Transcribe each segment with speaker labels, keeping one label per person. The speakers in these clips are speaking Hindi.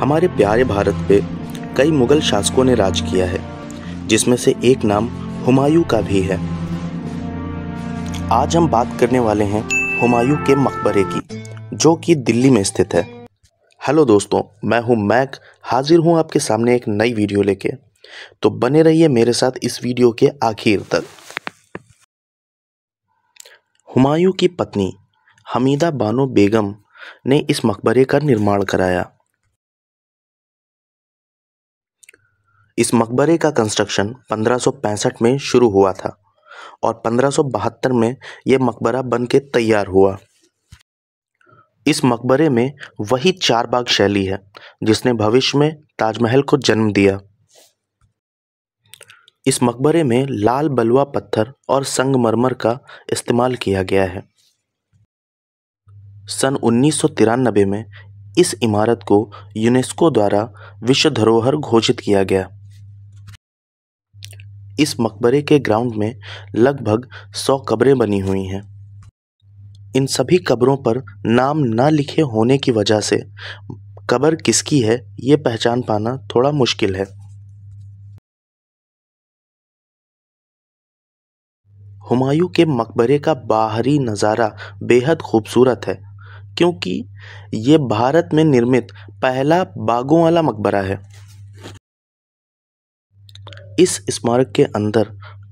Speaker 1: हमारे प्यारे भारत पे कई मुगल शासकों ने राज किया है जिसमें से एक नाम हुमायूं का भी है आज हम बात करने वाले हैं हुमायूं के मकबरे की जो कि दिल्ली में स्थित है हेलो दोस्तों मैं हूं मैक हाजिर हूं आपके सामने एक नई वीडियो लेके तो बने रहिए मेरे साथ इस वीडियो के आखिर तक हुमायूं की पत्नी हमीदा बानो बेगम ने इस मकबरे का निर्माण कराया इस मकबरे का कंस्ट्रक्शन 1565 में शुरू हुआ था और 1572 में यह मकबरा बन के तैयार हुआ इस मकबरे में वही चार बाग शैली है जिसने भविष्य में ताजमहल को जन्म दिया इस मकबरे में लाल बलुआ पत्थर और संगमरमर का इस्तेमाल किया गया है सन उन्नीस में इस इमारत को यूनेस्को द्वारा विश्व धरोहर घोषित किया गया इस मकबरे के ग्राउंड में लगभग सौ कब्रें बनी हुई हैं इन सभी कब्रों पर नाम ना लिखे होने की वजह से कब्र किसकी है ये पहचान पाना थोड़ा मुश्किल है
Speaker 2: हुमायूं के मकबरे
Speaker 1: का बाहरी नज़ारा बेहद खूबसूरत है क्योंकि ये भारत में निर्मित पहला बागों वाला मकबरा है इस स्मारक के अंदर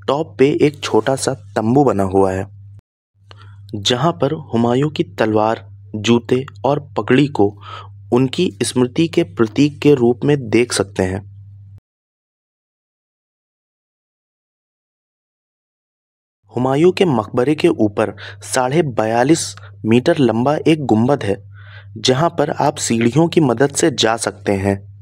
Speaker 1: टॉप पे एक छोटा सा तंबू बना हुआ है जहां पर हुमायूं की तलवार जूते और पगड़ी को उनकी स्मृति के प्रतीक के रूप में देख सकते हैं
Speaker 2: हुमायूं के मकबरे
Speaker 1: के ऊपर साढ़े बयालीस मीटर लंबा एक गुंबद है जहां पर आप सीढ़ियों की मदद से जा सकते हैं